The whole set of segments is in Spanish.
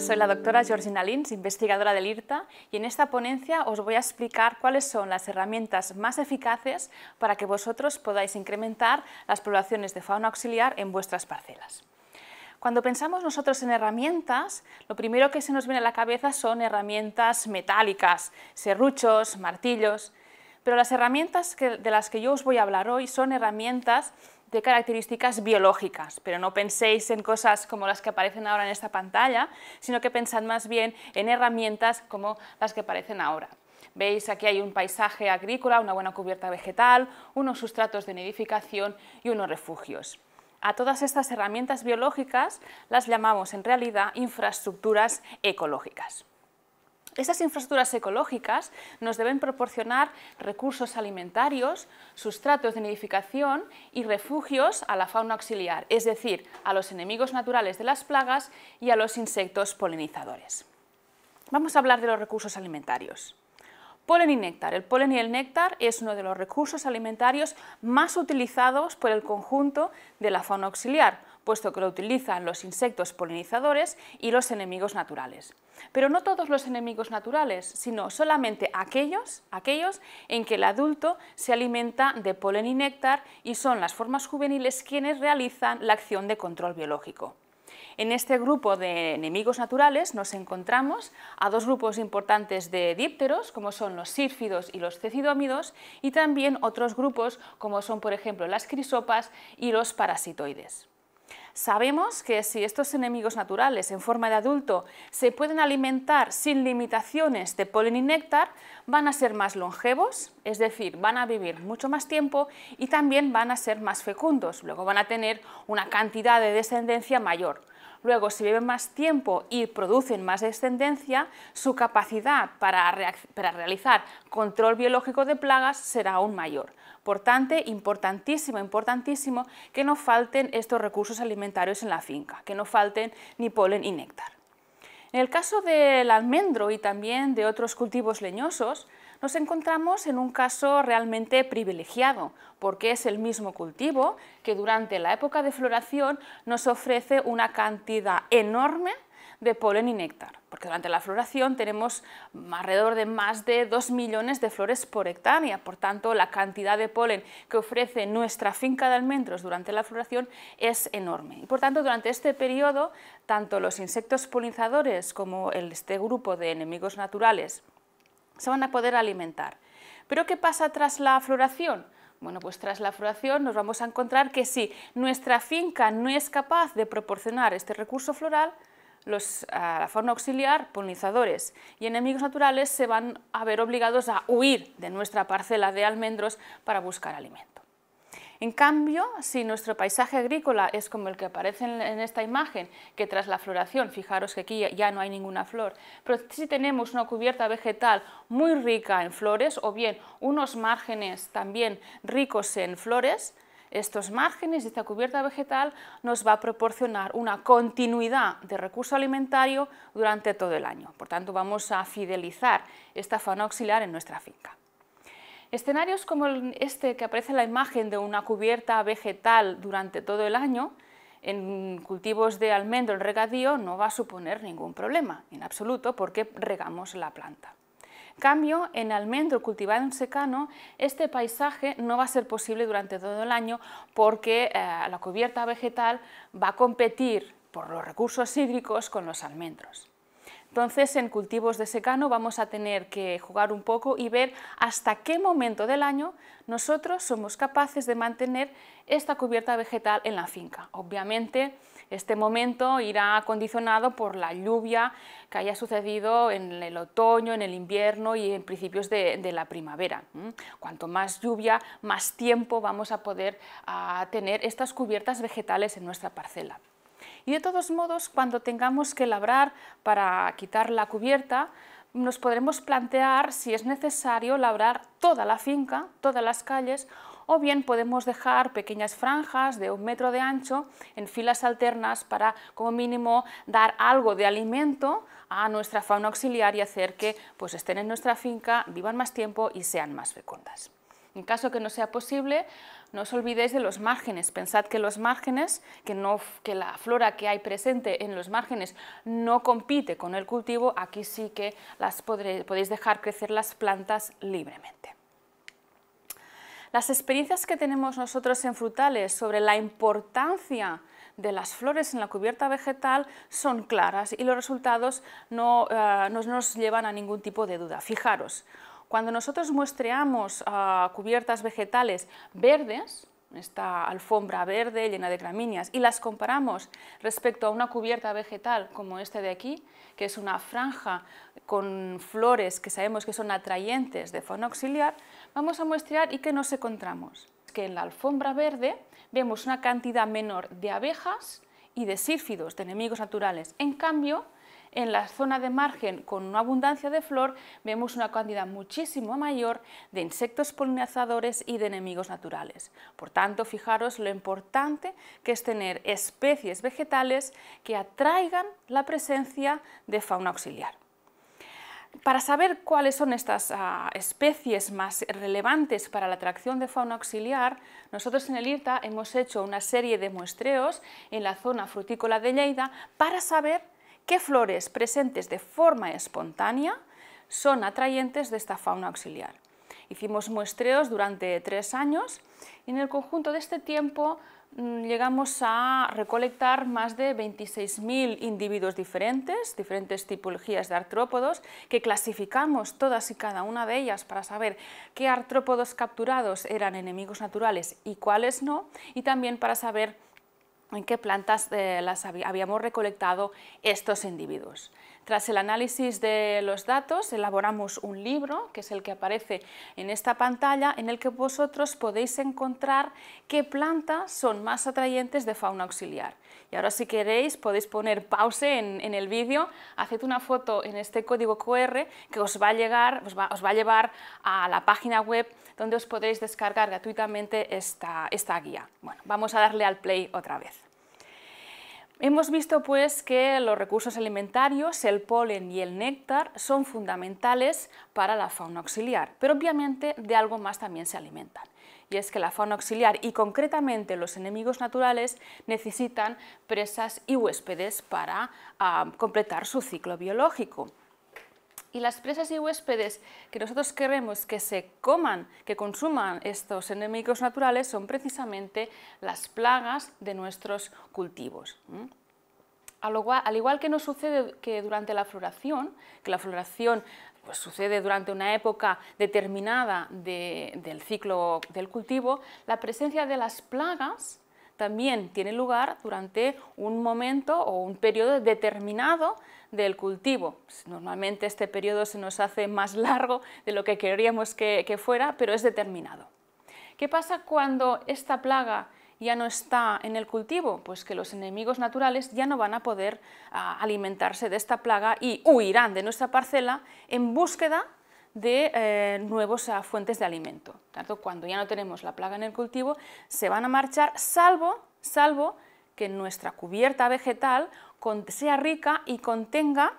soy la doctora Georgina Lins, investigadora del IRTA, y en esta ponencia os voy a explicar cuáles son las herramientas más eficaces para que vosotros podáis incrementar las poblaciones de fauna auxiliar en vuestras parcelas. Cuando pensamos nosotros en herramientas, lo primero que se nos viene a la cabeza son herramientas metálicas, serruchos, martillos, pero las herramientas de las que yo os voy a hablar hoy son herramientas de características biológicas, pero no penséis en cosas como las que aparecen ahora en esta pantalla, sino que pensad más bien en herramientas como las que aparecen ahora. Veis, aquí hay un paisaje agrícola, una buena cubierta vegetal, unos sustratos de nidificación y unos refugios. A todas estas herramientas biológicas las llamamos en realidad infraestructuras ecológicas. Estas infraestructuras ecológicas nos deben proporcionar recursos alimentarios, sustratos de nidificación y refugios a la fauna auxiliar, es decir, a los enemigos naturales de las plagas y a los insectos polinizadores. Vamos a hablar de los recursos alimentarios. Polen y néctar. El polen y el néctar es uno de los recursos alimentarios más utilizados por el conjunto de la fauna auxiliar, puesto que lo utilizan los insectos polinizadores y los enemigos naturales. Pero no todos los enemigos naturales, sino solamente aquellos, aquellos en que el adulto se alimenta de polen y néctar y son las formas juveniles quienes realizan la acción de control biológico. En este grupo de enemigos naturales nos encontramos a dos grupos importantes de dípteros, como son los sírfidos y los cecidómidos, y también otros grupos como son, por ejemplo, las crisopas y los parasitoides. Sabemos que si estos enemigos naturales en forma de adulto se pueden alimentar sin limitaciones de polen y néctar, van a ser más longevos, es decir, van a vivir mucho más tiempo y también van a ser más fecundos, luego van a tener una cantidad de descendencia mayor. Luego, si viven más tiempo y producen más descendencia, su capacidad para, realizar control biológico de plagas será aún mayor. Por tanto, importantísimo, importantísimo que no falten estos recursos alimentarios en la finca, que no falten ni polen ni néctar. En el caso del almendro y también de otros cultivos leñosos, nos encontramos en un caso realmente privilegiado, porque es el mismo cultivo que durante la época de floración nos ofrece una cantidad enorme de polen y néctar, porque durante la floración tenemos alrededor de más de 2 millones de flores por hectárea, por tanto la cantidad de polen que ofrece nuestra finca de almendros durante la floración es enorme. Y por tanto durante este periodo, tanto los insectos polinizadores como este grupo de enemigos naturales se van a poder alimentar. Pero ¿qué pasa tras la floración? Bueno, pues tras la floración nos vamos a encontrar que si nuestra finca no es capaz de proporcionar este recurso floral, los, a la fauna auxiliar, polinizadores y enemigos naturales se van a ver obligados a huir de nuestra parcela de almendros para buscar alimento. En cambio, si nuestro paisaje agrícola es como el que aparece en, esta imagen, que tras la floración, fijaros que aquí ya no hay ninguna flor, pero si tenemos una cubierta vegetal muy rica en flores o bien unos márgenes también ricos en flores, estos márgenes y esta cubierta vegetal nos va a proporcionar una continuidad de recurso alimentario durante todo el año. Por tanto, vamos a fidelizar esta fauna auxiliar en nuestra finca. Escenarios como este que aparece en la imagen de una cubierta vegetal durante todo el año, en cultivos de almendro el regadío no va a suponer ningún problema, en absoluto, porque regamos la planta. En cambio, en almendro cultivado en secano, este paisaje no va a ser posible durante todo el año porque eh, la cubierta vegetal va a competir por los recursos hídricos con los almendros. Entonces, en cultivos de secano vamos a tener que jugar un poco y ver hasta qué momento del año nosotros somos capaces de mantener esta cubierta vegetal en la finca. Obviamente, este momento irá condicionado por la lluvia que haya sucedido en el otoño, en el invierno y en principios de, la primavera. Cuanto más lluvia, más tiempo vamos a poder tener estas cubiertas vegetales en nuestra parcela. Y de todos modos, cuando tengamos que labrar para quitar la cubierta, nos podremos plantear si es necesario labrar toda la finca, todas las calles, o bien podemos dejar pequeñas franjas de un metro de ancho en filas alternas para, como mínimo, dar algo de alimento a nuestra fauna auxiliar y hacer que pues, estén en nuestra finca, vivan más tiempo y sean más fecundas. En caso que no sea posible, no os olvidéis de los márgenes. Pensad que los márgenes, que, la flora que hay presente en los márgenes no compite con el cultivo, aquí sí que las podéis dejar crecer las plantas libremente. Las experiencias que tenemos nosotros en frutales sobre la importancia de las flores en la cubierta vegetal son claras y los resultados no eh, nos llevan a ningún tipo de duda. Fijaros, cuando nosotros muestreamos ah, cubiertas vegetales verdes, esta alfombra verde llena de gramíneas, y las comparamos respecto a una cubierta vegetal como este de aquí, que es una franja con flores que sabemos que son atrayentes de fauna auxiliar, vamos a muestrear y que nos encontramos. Que en la alfombra verde vemos una cantidad menor de abejas y de sírfidos, de enemigos naturales. En cambio, en la zona de margen con una abundancia de flor vemos una cantidad muchísimo mayor de insectos polinizadores y de enemigos naturales. Por tanto, fijaros lo importante que es tener especies vegetales que atraigan la presencia de fauna auxiliar. Para saber cuáles son estas ah, especies más relevantes para la atracción de fauna auxiliar, nosotros en el IRTA hemos hecho una serie de muestreos en la zona frutícola de Lleida para saber qué flores presentes de forma espontánea son atrayentes de esta fauna auxiliar. Hicimos muestreos durante tres años y en el conjunto de este tiempo mm, llegamos a recolectar más de 26.000 individuos diferentes, diferentes tipologías de artrópodos, que clasificamos todas y cada una de ellas para saber qué artrópodos capturados eran enemigos naturales y cuáles no, y también para saber en qué plantas eh, las habíamos recolectado estos individuos. Tras el análisis de los datos, elaboramos un libro, que es el que aparece en esta pantalla, en el que vosotros podéis encontrar qué plantas son más atrayentes de fauna auxiliar. Y ahora si queréis podéis poner pause en, el vídeo, haced una foto en este código QR que os va a llevar a la página web donde os podéis descargar gratuitamente esta, esta guía. Bueno, vamos a darle al play otra vez. Hemos visto pues que los recursos alimentarios, el polen y el néctar son fundamentales para la fauna auxiliar, pero obviamente de algo más también se alimentan y es que la fauna auxiliar y concretamente los enemigos naturales necesitan presas y huéspedes para ah, completar su ciclo biológico. Y las presas y huéspedes que nosotros queremos que se coman, que consuman estos enemigos naturales son precisamente las plagas de nuestros cultivos. Al igual, al igual, que nos sucede que durante la floración, que la floración pues, sucede durante una época determinada del ciclo del cultivo, la presencia de las plagas también tiene lugar durante un momento o un periodo determinado del cultivo. Pues, normalmente este periodo se nos hace más largo de lo que queríamos que fuera, pero es determinado. ¿Qué pasa cuando esta plaga ya no está en el cultivo, pues que los enemigos naturales ya no van a poder ah, alimentarse de esta plaga y huirán de nuestra parcela en búsqueda de eh, nuevas ah, fuentes de alimento. Tanto cuando ya no tenemos la plaga en el cultivo, se van a marchar, salvo, salvo que nuestra cubierta vegetal sea rica y contenga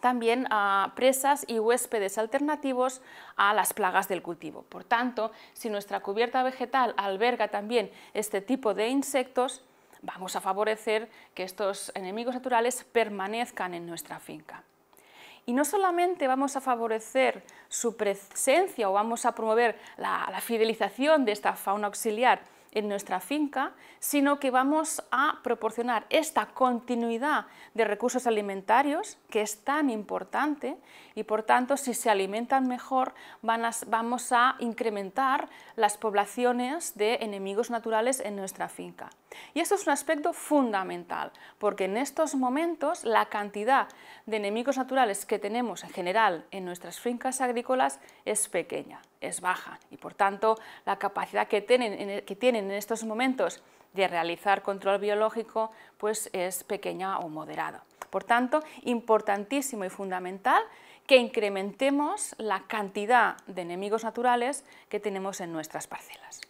también a presas y huéspedes alternativos a las plagas del cultivo. Por tanto, si nuestra cubierta vegetal alberga también este tipo de insectos, vamos a favorecer que estos enemigos naturales permanezcan en nuestra finca. Y no solamente vamos a favorecer su presencia o vamos a promover la fidelización de esta fauna auxiliar, en nuestra finca, sino que vamos a proporcionar esta continuidad de recursos alimentarios que es tan importante y por tanto si se alimentan mejor vamos a incrementar las poblaciones de enemigos naturales en nuestra finca. Y eso es un aspecto fundamental porque en estos momentos la cantidad de enemigos naturales que tenemos en general en nuestras fincas agrícolas es pequeña es baja y por tanto la capacidad que tienen, e, que tienen en estos momentos de realizar control biológico pues es pequeña o moderada. Por tanto, importantísimo y fundamental que incrementemos la cantidad de enemigos naturales que tenemos en nuestras parcelas.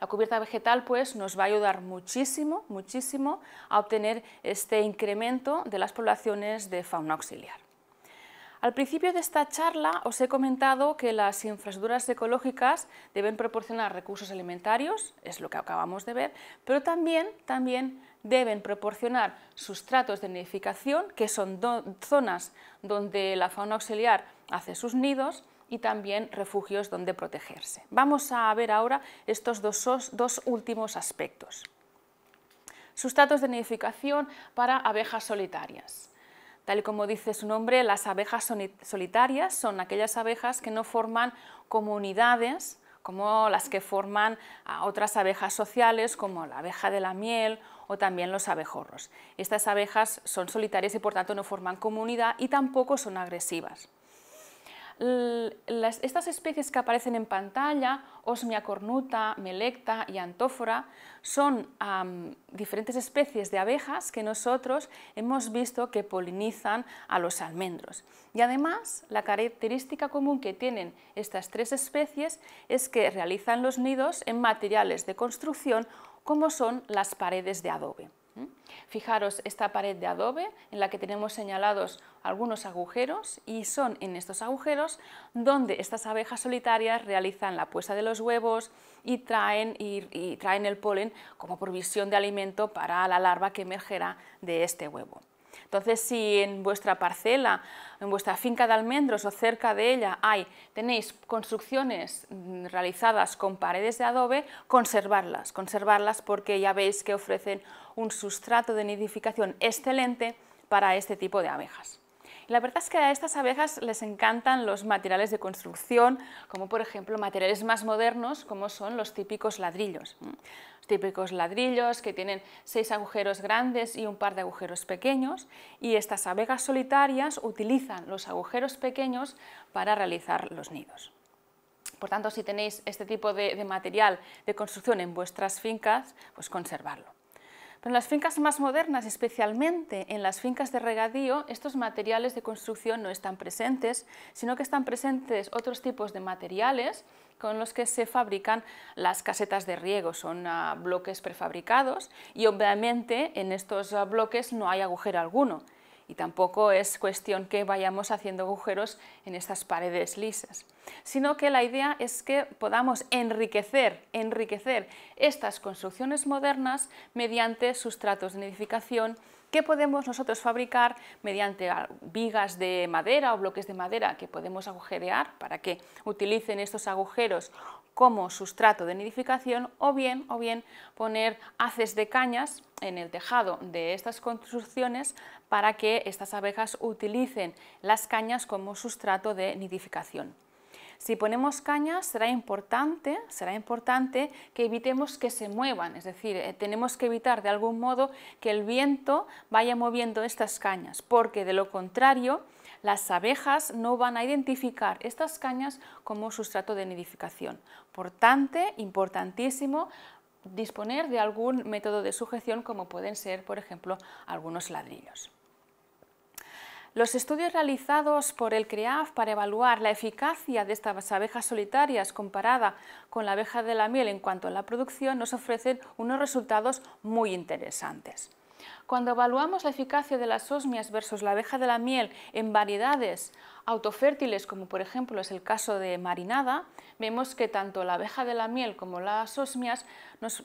La cubierta vegetal pues, nos va a ayudar muchísimo, muchísimo a obtener este incremento de las poblaciones de fauna auxiliar. Al principio de esta charla os he comentado que las infraestructuras ecológicas deben proporcionar recursos alimentarios, es lo que acabamos de ver, pero también, también deben proporcionar sustratos de nidificación, que son zonas donde la fauna auxiliar hace sus nidos, y también refugios donde protegerse. Vamos a ver ahora estos dos últimos aspectos. Sustratos de nidificación para abejas solitarias. Tal y como dice su nombre, las abejas solitarias son aquellas abejas que no forman comunidades como las que forman ah, otras abejas sociales como la abeja de la miel o también los abejorros. Estas abejas son solitarias y por tanto no forman comunidad y tampoco son agresivas estas especies que aparecen en pantalla, Osmia cornuta, melecta y antófora, son diferentes especies de abejas que nosotros hemos visto que polinizan a los almendros. Y además, la característica común que tienen estas tres especies es que realizan los nidos en materiales de construcción como son las paredes de adobe. ¿Mm? Fijaros esta pared de adobe en la que tenemos señalados algunos agujeros y son en estos agujeros donde estas abejas solitarias realizan la puesta de los huevos y traen, traen el polen como provisión de alimento para la larva que emergerá de este huevo. Entonces, si en vuestra parcela, en vuestra finca de almendros o cerca de ella hay, tenéis construcciones mm, realizadas con paredes de adobe, conservarlas, conservarlas porque ya veis que ofrecen un sustrato de nidificación excelente para este tipo de abejas. La verdad es que a estas abejas les encantan los materiales de construcción, como por ejemplo materiales más modernos, como son los típicos ladrillos. típicos ladrillos que tienen seis agujeros grandes y un par de agujeros pequeños, y estas abejas solitarias utilizan los agujeros pequeños para realizar los nidos. Por tanto, si tenéis este tipo de, de material de construcción en vuestras fincas, pues conservarlo. Pero pues en las fincas más modernas, especialmente en las fincas de regadío, estos materiales de construcción no están presentes, sino que están presentes otros tipos de materiales con los que se fabrican las casetas de riego. Son ah, bloques prefabricados y obviamente en estos ah, bloques no hay agujero alguno y tampoco es cuestión que vayamos haciendo agujeros en estas paredes lisas, sino que la idea es que podamos enriquecer, enriquecer estas construcciones modernas mediante sustratos de nidificación, ¿Qué podemos nosotros fabricar mediante vigas de madera o bloques de madera que podemos agujerear para que utilicen estos agujeros como sustrato de nidificación o bien, o bien poner haces de cañas en el tejado de estas construcciones para que estas abejas utilicen las cañas como sustrato de nidificación. Si ponemos cañas, será importante, será importante que evitemos que se muevan, es decir, eh, tenemos que evitar de algún modo que el viento vaya moviendo estas cañas, porque de lo contrario, las abejas no van a identificar estas cañas como sustrato de nidificación. Por tanto, importantísimo disponer de algún método de sujeción como pueden ser, por ejemplo, algunos ladrillos. Los estudios realizados por el CREAF para evaluar la eficacia de estas abejas solitarias comparada con la abeja de la miel en cuanto a la producción nos ofrecen unos resultados muy interesantes. Cuando evaluamos la eficacia de las osmias versus la abeja de la miel en variedades autofértiles, como por ejemplo es el caso de marinada, vemos que tanto la abeja de la miel como las osmias nos,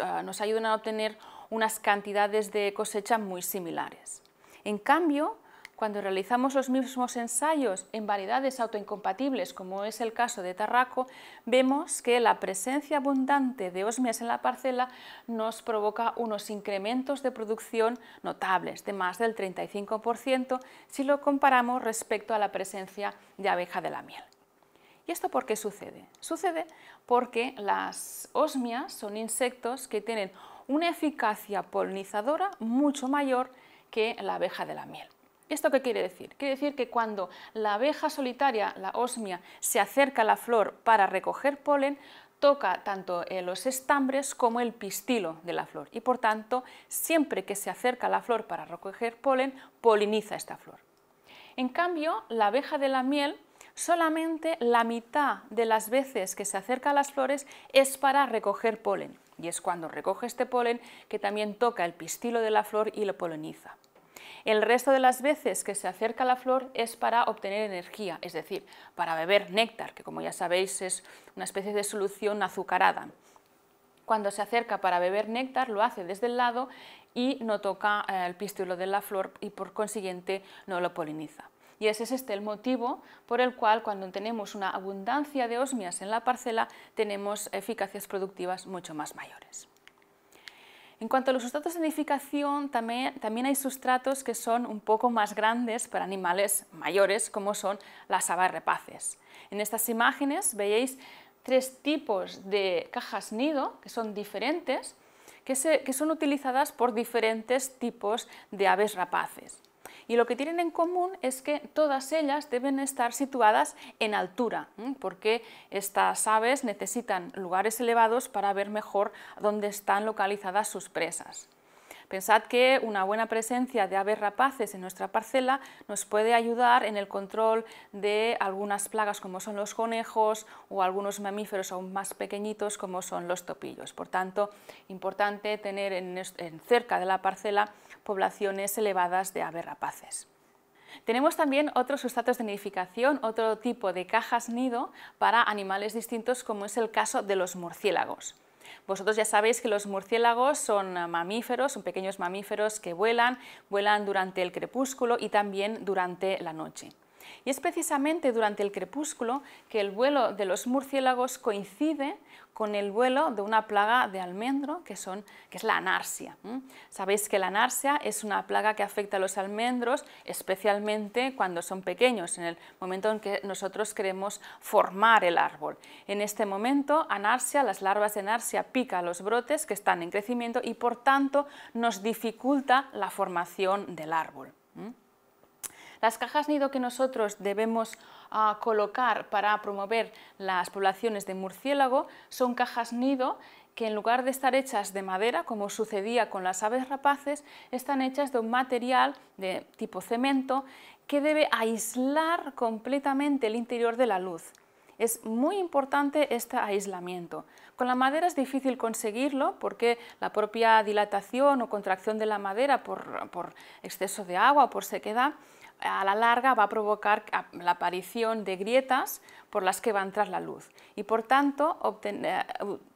ah, nos ayudan a obtener unas cantidades de cosecha muy similares. En cambio, cuando realizamos los mismos ensayos en variedades autoincompatibles, como es el caso de Tarraco, vemos que la presencia abundante de osmias en la parcela nos provoca unos incrementos de producción notables, de más del 35% si lo comparamos respecto a la presencia de abeja de la miel. ¿Y esto por qué sucede? Sucede porque las osmias son insectos que tienen una eficacia polinizadora mucho mayor que la abeja de la miel. ¿Esto qué quiere decir? Quiere decir que cuando la abeja solitaria, la osmia, se acerca a la flor para recoger polen, toca tanto eh, los estambres como el pistilo de la flor y por tanto siempre que se acerca a la flor para recoger polen, poliniza esta flor. En cambio, la abeja de la miel solamente la mitad de las veces que se acerca a las flores es para recoger polen y es cuando recoge este polen que también toca el pistilo de la flor y lo poliniza. El resto de las veces que se acerca la flor es para obtener energía, es decir, para beber néctar, que como ya sabéis es una especie de solución azucarada. Cuando se acerca para beber néctar lo hace desde el lado y no toca eh, el pistilo de la flor y por consiguiente no lo poliniza. Y ese es este el motivo por el cual cuando tenemos una abundancia de osmias en la parcela tenemos eficacias productivas mucho más mayores. En cuanto a los sustratos de nidificación, también, hay sustratos que son un poco más grandes para animales mayores, como son las aves rapaces. En estas imágenes veis tres tipos de cajas nido, que son diferentes, que son utilizadas por diferentes tipos de aves rapaces y lo que tienen en común es que todas ellas deben estar situadas en altura, porque estas aves necesitan lugares elevados para ver mejor dónde están localizadas sus presas. Pensad que una buena presencia de aves rapaces en nuestra parcela nos puede ayudar en el control de algunas plagas como son los conejos o algunos mamíferos aún más pequeñitos como son los topillos. Por tanto, importante tener en cerca de la parcela poblaciones elevadas de aves rapaces. Tenemos también otros sustratos de nidificación, otro tipo de cajas nido para animales distintos como es el caso de los murciélagos. Vosotros ya sabéis que los murciélagos son mamíferos, son pequeños mamíferos que vuelan, vuelan durante el crepúsculo y también durante la noche. Y es precisamente durante el crepúsculo que el vuelo de los murciélagos coincide con el vuelo de una plaga de almendro que, es la anarsia. Sabéis que la anarsia es una plaga que afecta a los almendros, especialmente cuando son pequeños, en el momento en que nosotros queremos formar el árbol. En este momento, anarsia, las larvas de anarsia pican los brotes que están en crecimiento y por tanto nos dificulta la formación del árbol. Las cajas nido que nosotros debemos ah, colocar para promover las poblaciones de murciélago son cajas nido que en lugar de estar hechas de madera, como sucedía con las aves rapaces, están hechas de un material de tipo cemento que debe aislar completamente el interior de la luz. Es muy importante este aislamiento. Con la madera es difícil conseguirlo porque la propia dilatación o contracción de la madera por, por exceso de agua o por sequedad a la larga va a provocar la aparición de grietas por las que va a entrar la luz. Y por tanto, eh,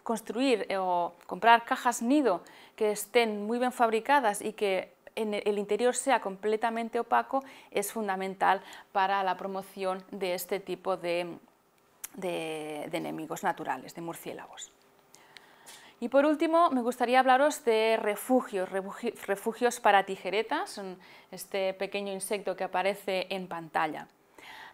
construir eh, o comprar cajas nido que estén muy bien fabricadas y que en e, el interior sea completamente opaco es fundamental para la promoción de este tipo de enemigos naturales, de murciélagos. Y por último, me gustaría hablaros de refugios, refugios para tijeretas, este pequeño insecto que aparece en pantalla.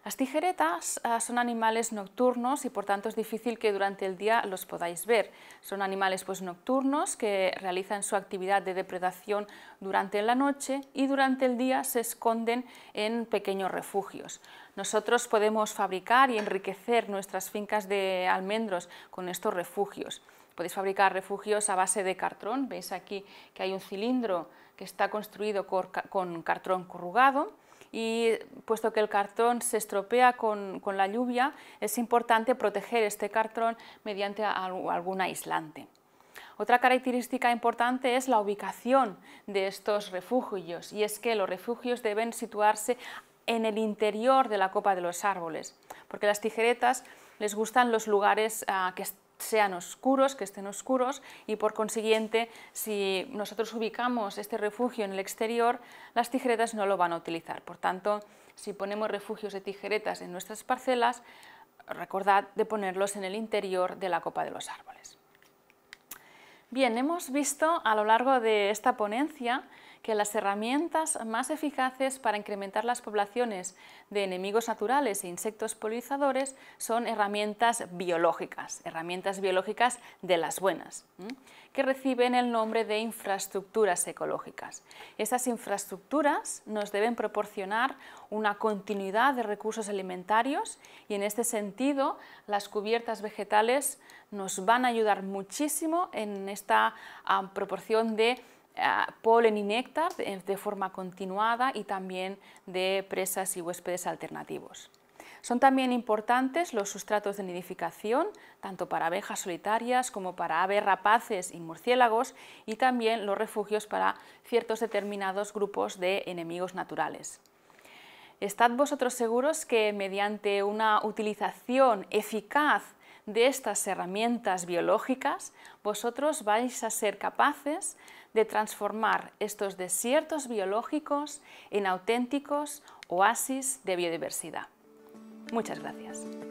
Las tijeretas ah, son animales nocturnos y por tanto es difícil que durante el día los podáis ver. Son animales pues, nocturnos que realizan su actividad de depredación durante la noche y durante el día se esconden en pequeños refugios. Nosotros podemos fabricar y enriquecer nuestras fincas de almendros con estos refugios. Podéis fabricar refugios a base de cartrón. Veis aquí que hay un cilindro que está construido con cartón corrugado y puesto que el cartón se estropea con, la lluvia, es importante proteger este cartón mediante algún aislante. Otra característica importante es la ubicación de estos refugios y es que los refugios deben situarse en el interior de la copa de los árboles, porque las tijeretas les gustan los lugares ah, que están sean oscuros, que estén oscuros y por consiguiente si nosotros ubicamos este refugio en el exterior, las tijeretas no lo van a utilizar. Por tanto, si ponemos refugios de tijeretas en nuestras parcelas, recordad de ponerlos en el interior de la copa de los árboles. Bien, hemos visto a lo largo de esta ponencia que las herramientas más eficaces para incrementar las poblaciones de enemigos naturales e insectos polinizadores son herramientas biológicas, herramientas biológicas de las buenas, que reciben el nombre de infraestructuras ecológicas. Esas infraestructuras nos deben proporcionar una continuidad de recursos alimentarios y en este sentido las cubiertas vegetales nos van a ayudar muchísimo en esta ah, proporción de Ah, polen y néctar de, de forma continuada y también de presas y huéspedes alternativos. Son también importantes los sustratos de nidificación, tanto para abejas solitarias como para aves rapaces y murciélagos, y también los refugios para ciertos determinados grupos de enemigos naturales. Estad vosotros seguros que mediante una utilización eficaz de estas herramientas biológicas, vosotros vais a ser capaces de transformar estos desiertos biológicos en auténticos oasis de biodiversidad. Muchas gracias.